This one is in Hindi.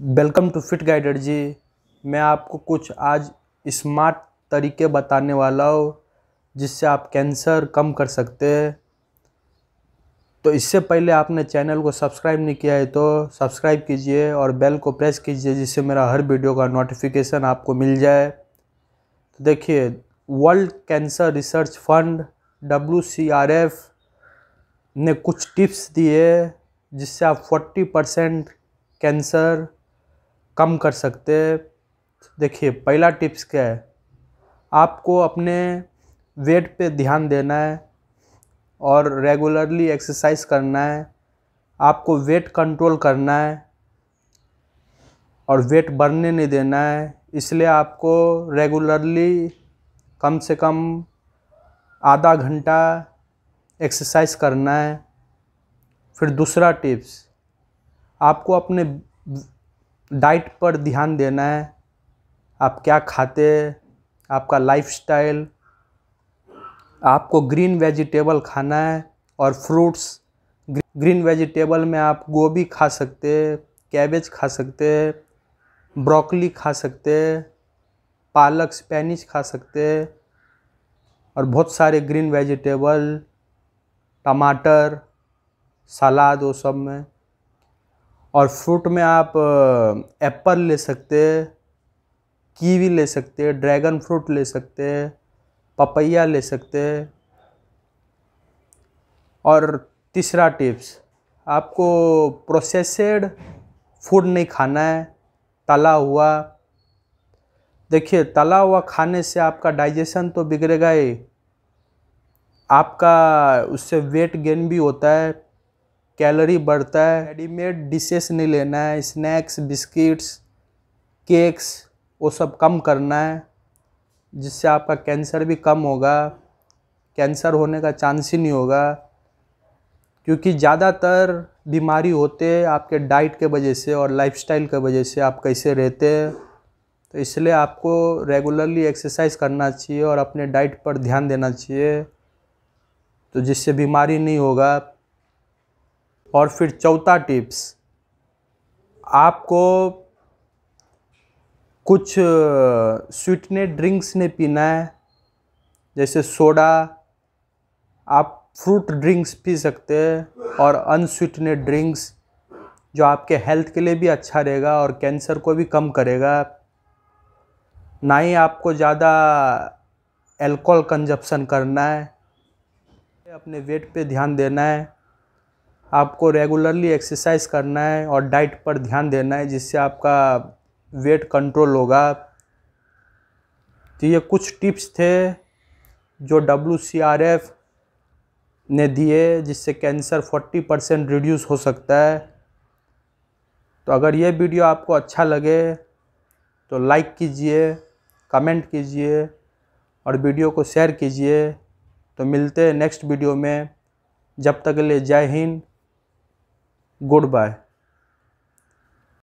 वेलकम टू फिट गाइडर जी मैं आपको कुछ आज स्मार्ट तरीके बताने वाला हूँ जिससे आप कैंसर कम कर सकते हैं तो इससे पहले आपने चैनल को सब्सक्राइब नहीं किया है तो सब्सक्राइब कीजिए और बेल को प्रेस कीजिए जिससे मेरा हर वीडियो का नोटिफिकेशन आपको मिल जाए तो देखिए World Cancer Research Fund W ने कुछ टिप्स दिए जिससे आप 40 परसेंट कैंसर कम कर सकते देखिए पहला टिप्स क्या है आपको अपने वेट पे ध्यान देना है और रेगुलरली एक्सरसाइज करना है आपको वेट कंट्रोल करना है और वेट बढ़ने नहीं देना है इसलिए आपको रेगुलरली कम से कम आधा घंटा एक्सरसाइज करना है फिर दूसरा टिप्स आपको अपने डाइट पर ध्यान देना है आप क्या खाते हैं आपका स्टाइल आपको ग्रीन वेजिटेबल खाना है और फ्रूट्स ग्रीन वेजिटेबल में आप गोभी खा सकते हैं कैबेज खा सकते हैं ब्रोकली खा सकते हैं पालक स्पेनिश खा सकते हैं और बहुत सारे ग्रीन वेजिटेबल टमाटर सलाद वो सब में और फ्रूट में आप एप्पल ले सकते कीवी ले सकते ड्रैगन फ्रूट ले सकते पपैया ले सकते और तीसरा टिप्स आपको प्रोसेसड फूड नहीं खाना है तला हुआ देखिए तला हुआ खाने से आपका डाइजेशन तो बिगड़ेगा ही आपका उससे वेट गेन भी होता है कैलोरी बढ़ता है रेडीमेड डिशेस नहीं लेना है स्नैक्स बिस्किट्स केक्स वो सब कम करना है जिससे आपका कैंसर भी कम होगा कैंसर होने का चांस ही नहीं होगा क्योंकि ज़्यादातर बीमारी होते आपके डाइट के वजह से और लाइफस्टाइल के वजह से आप कैसे रहते हैं तो इसलिए आपको रेगुलरली एक्सरसाइज करना चाहिए और अपने डाइट पर ध्यान देना चाहिए तो जिससे बीमारी नहीं होगा और फिर चौथा टिप्स आपको कुछ स्वीटने ड्रिंक्स ने पीना है जैसे सोडा आप फ्रूट ड्रिंक्स पी सकते हैं और अनस्वीटने ड्रिंक्स जो आपके हेल्थ के लिए भी अच्छा रहेगा और कैंसर को भी कम करेगा ना ही आपको ज़्यादा एल्कोहल कंजप्शन करना है अपने वेट पे ध्यान देना है आपको रेगुलरली एक्सरसाइज करना है और डाइट पर ध्यान देना है जिससे आपका वेट कंट्रोल होगा तो ये कुछ टिप्स थे जो डब्ल्यू सी आर एफ़ ने दिए जिससे कैंसर 40 परसेंट रिड्यूस हो सकता है तो अगर ये वीडियो आपको अच्छा लगे तो लाइक कीजिए कमेंट कीजिए और वीडियो को शेयर कीजिए तो मिलते हैं नेक्स्ट वीडियो में जब तक ले जय हिंद goodbye